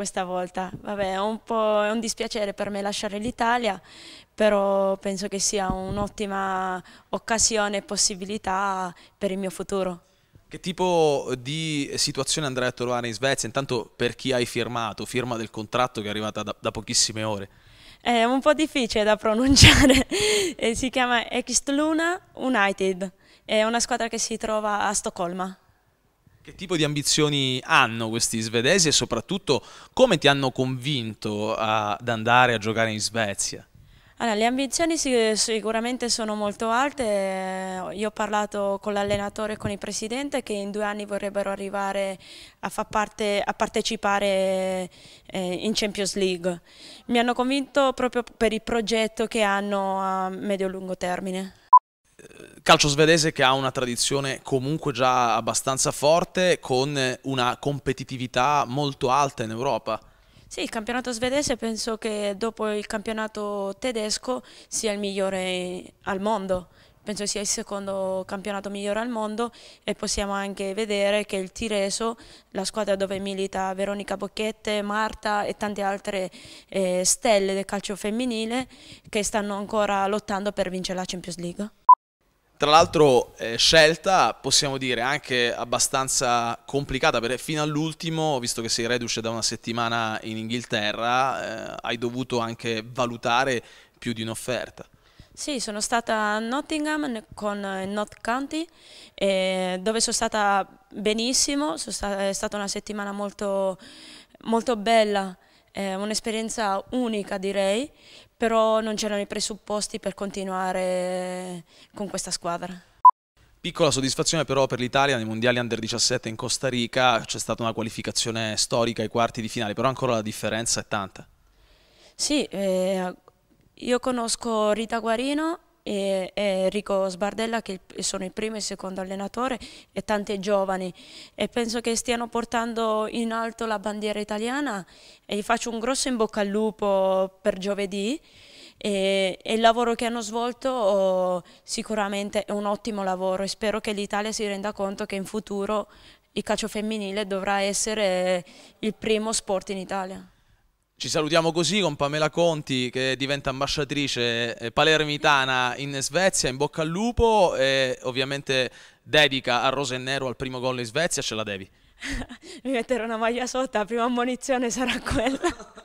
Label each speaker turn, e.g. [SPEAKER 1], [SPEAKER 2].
[SPEAKER 1] questa volta. Vabbè, è un po' è un dispiacere per me lasciare l'Italia, però penso che sia un'ottima occasione e possibilità per il mio futuro.
[SPEAKER 2] Che tipo di situazione andrai a trovare in Svezia? Intanto per chi hai firmato, firma del contratto che è arrivata da, da pochissime ore.
[SPEAKER 1] È un po' difficile da pronunciare, eh, si chiama Extluna United, è una squadra che si trova a Stoccolma.
[SPEAKER 2] Che tipo di ambizioni hanno questi svedesi e soprattutto come ti hanno convinto ad andare a giocare in Svezia?
[SPEAKER 1] Allora, le ambizioni sicuramente sono molto alte, io ho parlato con l'allenatore e con il presidente che in due anni vorrebbero arrivare a, parte, a partecipare eh, in Champions League. Mi hanno convinto proprio per il progetto che hanno a medio-lungo termine
[SPEAKER 2] calcio svedese che ha una tradizione comunque già abbastanza forte con una competitività molto alta in Europa.
[SPEAKER 1] Sì, il campionato svedese penso che dopo il campionato tedesco sia il migliore al mondo, penso sia il secondo campionato migliore al mondo e possiamo anche vedere che il Tireso, la squadra dove milita Veronica Bocchette, Marta e tante altre eh, stelle del calcio femminile che stanno ancora lottando per vincere la Champions League.
[SPEAKER 2] Tra l'altro eh, scelta, possiamo dire, anche abbastanza complicata, perché fino all'ultimo, visto che sei reduce da una settimana in Inghilterra, eh, hai dovuto anche valutare più di un'offerta.
[SPEAKER 1] Sì, sono stata a Nottingham con eh, North County, eh, dove sono stata benissimo, sono stata, è stata una settimana molto, molto bella. È un'esperienza unica direi, però non c'erano i presupposti per continuare con questa squadra.
[SPEAKER 2] Piccola soddisfazione però per l'Italia nei mondiali under 17 in Costa Rica, c'è stata una qualificazione storica ai quarti di finale, però ancora la differenza è tanta.
[SPEAKER 1] Sì, eh, io conosco Rita Guarino e Enrico Sbardella che sono il primo e il secondo allenatore e tanti giovani e penso che stiano portando in alto la bandiera italiana e gli faccio un grosso in bocca al lupo per giovedì e, e il lavoro che hanno svolto oh, sicuramente è un ottimo lavoro e spero che l'Italia si renda conto che in futuro il calcio femminile dovrà essere il primo sport in Italia.
[SPEAKER 2] Ci salutiamo così con Pamela Conti che diventa ambasciatrice eh, palermitana in Svezia, in bocca al lupo e ovviamente dedica a Rosa e Nero al primo gol in Svezia, ce la devi.
[SPEAKER 1] Mi metterò una maglia sotto, la prima ammonizione sarà quella.